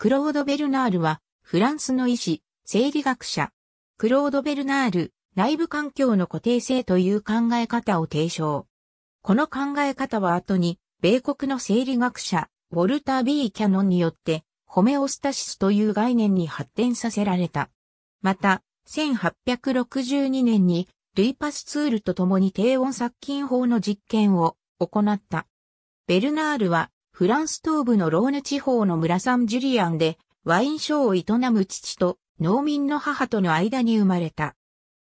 クロード・ベルナールは、フランスの医師、生理学者。クロード・ベルナール、内部環境の固定性という考え方を提唱。この考え方は後に、米国の生理学者、ウォルター・ビー・キャノンによって、ホメオスタシスという概念に発展させられた。また、1862年に、ルイパスツールと共に低温殺菌法の実験を行った。ベルナールはフランス東部のローヌ地方の村サン・ジュリアンで、ワインショーを営む父と農民の母との間に生まれた。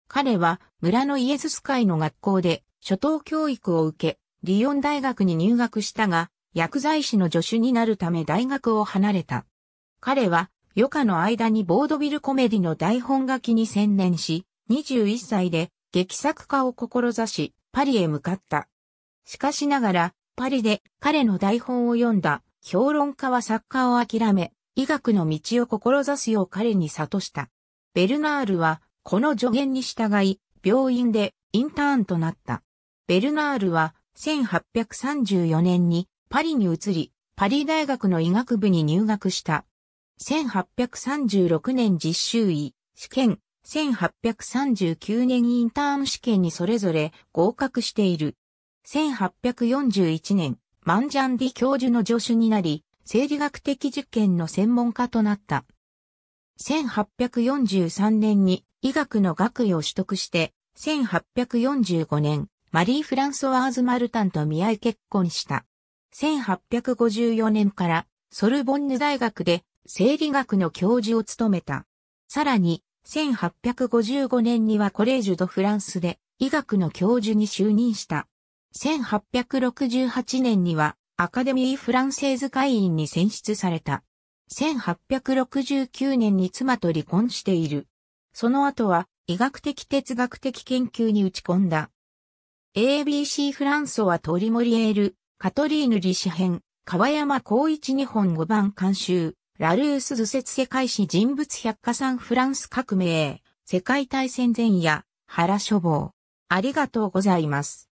彼は村のイエズス会の学校で初等教育を受け、リヨン大学に入学したが、薬剤師の助手になるため大学を離れた。彼は余暇の間にボードビルコメディの台本書きに専念し、21歳で劇作家を志し、パリへ向かった。しかしながら、パリで彼の台本を読んだ評論家は作家を諦め、医学の道を志すよう彼に悟した。ベルナールはこの助言に従い、病院でインターンとなった。ベルナールは1834年にパリに移り、パリ大学の医学部に入学した。1836年実習医試験、1839年インターン試験にそれぞれ合格している。1841年、マンジャンディ教授の助手になり、生理学的実験の専門家となった。1843年に医学の学位を取得して、1845年、マリー・フランソワーズ・マルタンと見合い結婚した。1854年からソルボンヌ大学で生理学の教授を務めた。さらに、1855年にはコレージュ・ド・フランスで医学の教授に就任した。1868年にはアカデミー・フランセーズ会員に選出された。1869年に妻と離婚している。その後は医学的哲学的研究に打ち込んだ。ABC フランソはトリモリエール、カトリーヌ・リシ編、川山光一日本五番監修、ラルース図説世界史人物百科さんフランス革命、世界大戦前夜、原書房。ありがとうございます。